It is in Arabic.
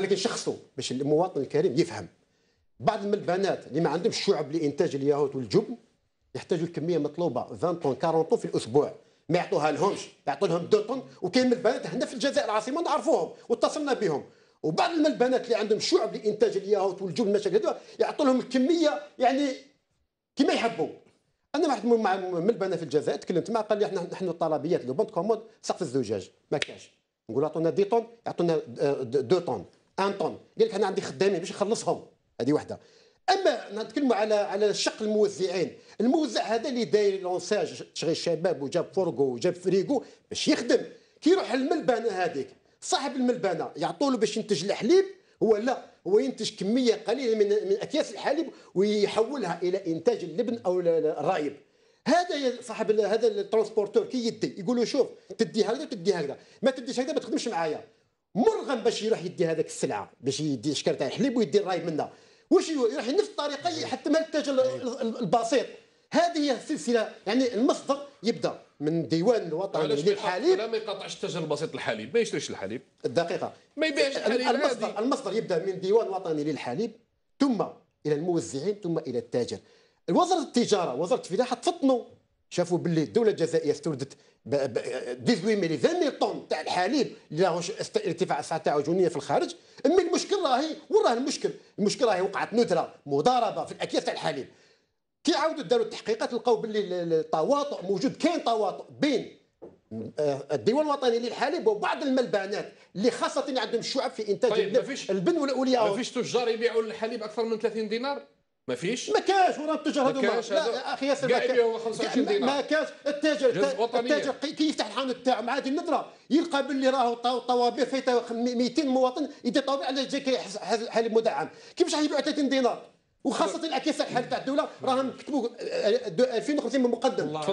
لكن شخصه باش المواطن الكريم يفهم بعض من البنات اللي ما عندهمش شعب لانتاج الياهوت والجبن يحتاجوا الكميه مطلوبه 20 طن 40 طن في الاسبوع ما يعطوها لهمش يعطوا لهم 2 طن وكاين من البنات هنا في الجزائر العاصمه نعرفوهم واتصلنا بهم وبعض من البنات اللي عندهم شعب لانتاج الياهوت والجبن المشاكل هذو يعطوا لهم الكميه يعني كما يحبوا انا واحد من البنات في الجزائر تكلمت معاه قال لي احنا نحن الطلبيات لو بوند كومود سقف الزجاج ما كاش نقول اعطونا 10 طن يعطونا 2 آه، طن ان طون قال لك انا عندي خدامين باش نخلصهم هذه وحده اما نتكلموا على على شق الموزعين الموزع هذا اللي داير لونساج تشغيل شباب وجاب فورغو وجاب فريقو باش يخدم كي يروح الملبانه هذيك صاحب الملبانه يعطوا له باش ينتج الحليب هو لا هو ينتج كميه قليله من من اكياس الحليب ويحولها الى انتاج اللبن او الرايب هذا صاحب هذا الترونسبورتور كي يدي يقول له شوف تدي هكذا وتدي هكذا ما تديش هكذا ما تخدمش معايا مرغم باش يروح يدي هذاك السلعه باش يدي الشكر تاع الحليب ويدي الراي منها واش يروح نفس الطريقه ما التاجر البسيط هذه هي السلسله يعني المصدر يبدا من الديوان الوطني للحليب لا ما يقاطعش التاجر البسيط الحليب ما يشريش الحليب الدقيقه ما يبيعش الحليب المصدر هذه. المصدر يبدا من ديوان وطني للحليب ثم الى الموزعين ثم الى التاجر وزاره التجاره وزاره الفلاحه تفطنوا شافوا باللي الدوله الجزائريه استوردت 18 ملي 20 ملي طن تاع الحليب اللي ارتفاع الاسعار تاعو جنيه في الخارج اما المشكل راهي وين راه المشكل المشكل راهي وقعت ندره مضاربه في الاكياس تاع الحليب كي عاودوا داروا التحقيقات لقاو باللي التواطؤ موجود كاين تواطؤ بين آه، الديوان الوطني للحليب وبعض الملبانات اللي خاصه عندهم الشعب في انتاج طيب البن والاولياء ما فيش تجار يبيعوا الحليب اكثر من 30 دينار ما فيش ما كاش وراه التجار هذوما لا يا اخي ياسر ما كاش ما كاش التاجر التاجر كي يفتح الحانوت تاعو مع هذه النظره يلقى باللي راهو طوابير فيها 200 مواطن يدير طوابير على جاك حالي مدعم كيفاش يبيعوا 30 دينار وخاصه الاكياس الحاله تاع الدوله راهم كتبوا آه، 2500 آه، من مقدم